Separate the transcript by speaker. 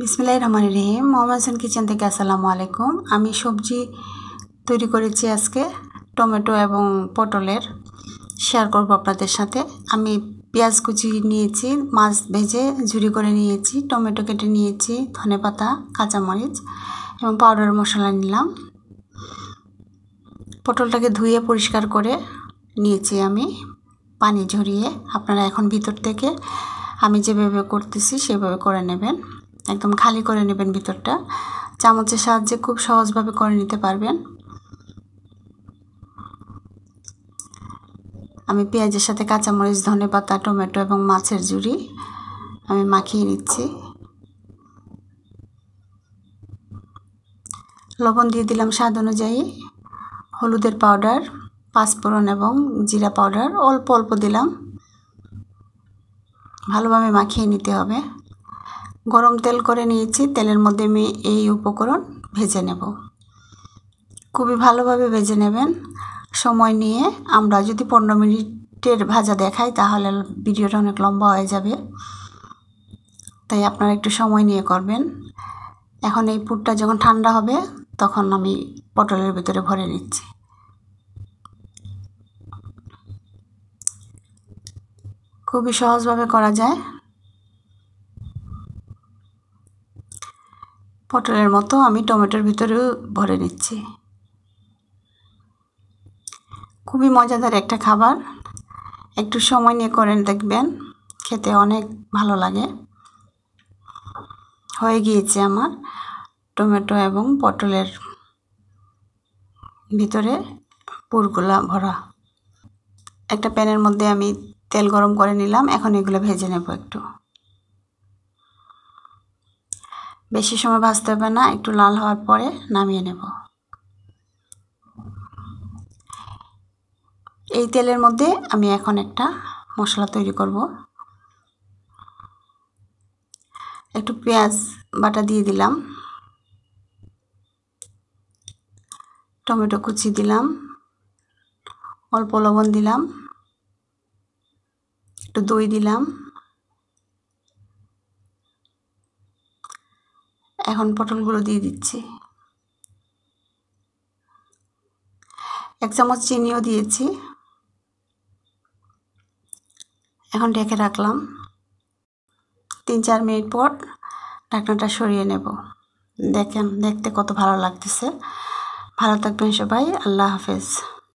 Speaker 1: বিসমিল্লাহির রহমানির রহিম মোহাম্মদ হোসেন কিচেন থেকে আসসালামু আলাইকুম আমি সবজি তৈরি করেছি আজকে টমেটো এবং পটলের শেয়ার করব আপনাদের সাথে আমি পেঁয়াজ কুচি নিয়েছি মাছ ভেজে ঝুড়ি করে নিয়েছি টমেটো কেটে নিয়েছি ধনে পাতা কাঁচামরিচ এবং পাউডার মশলা নিলাম পটলটাকে ধুয়ে পরিষ্কার করে নিয়েছি আমি পানি ঝরিয়ে আপনারা এখন ভিতর থেকে আমি যেভাবে করতেছি সেভাবে করে নেবেন একদম খালি করে নেবেন ভিতরটা চামচের সাহায্যে খুব সহজভাবে করে নিতে পারবেন আমি পেঁয়াজের সাথে কাঁচামরিচ ধনে পাতা টমেটো এবং মাছের জুড়ি আমি মাখিয়ে নিচ্ছি লবণ দিয়ে দিলাম স্বাদ অনুযায়ী হলুদের পাউডার পাঁচফোড়ন এবং জিরা পাউডার অল্প অল্প দিলাম ভালোভাবে মাখিয়ে নিতে হবে গরম তেল করে নিয়েছি তেলের মধ্যে আমি এই উপকরণ ভেজে নেব খুবই ভালোভাবে ভেজে নেবেন সময় নিয়ে আমরা যদি পনেরো মিনিটের ভাজা দেখাই তাহলে ভিডিওটা অনেক লম্বা হয়ে যাবে তাই আপনারা একটু সময় নিয়ে করবেন এখন এই পুরটা যখন ঠান্ডা হবে তখন আমি পটলের ভিতরে ভরে নিচ্ছি খুবই সহজভাবে করা যায় পটলের মতো আমি টমেটোর ভিতরেও ভরে নিচ্ছি খুবই মজাদার একটা খাবার একটু সময় নিয়ে করেন দেখবেন খেতে অনেক ভালো লাগে হয়ে গিয়েছে আমার টমেটো এবং পটলের ভিতরে পুরগুলা ভরা একটা প্যানের মধ্যে আমি তেল গরম করে নিলাম এখন এগুলো ভেজে নেব একটু বেশি সময় ভাজতে হবে না একটু লাল হওয়ার পরে নামিয়ে নেব এই তেলের মধ্যে আমি এখন একটা মশলা তৈরি করব একটু পেঁয়াজ বাটা দিয়ে দিলাম টমেটো কুচি দিলাম অল্প লবণ দিলাম একটু দই দিলাম এখন পটলগুলো দিয়ে দিচ্ছি এক চামচ চিনিও দিয়েছি এখন ঢেকে রাখলাম তিন চার মিনিট পর ঢাকনাটা সরিয়ে নেব দেখেন দেখতে কত ভালো লাগতেছে ভালো থাকবেন সবাই আল্লাহ হাফেজ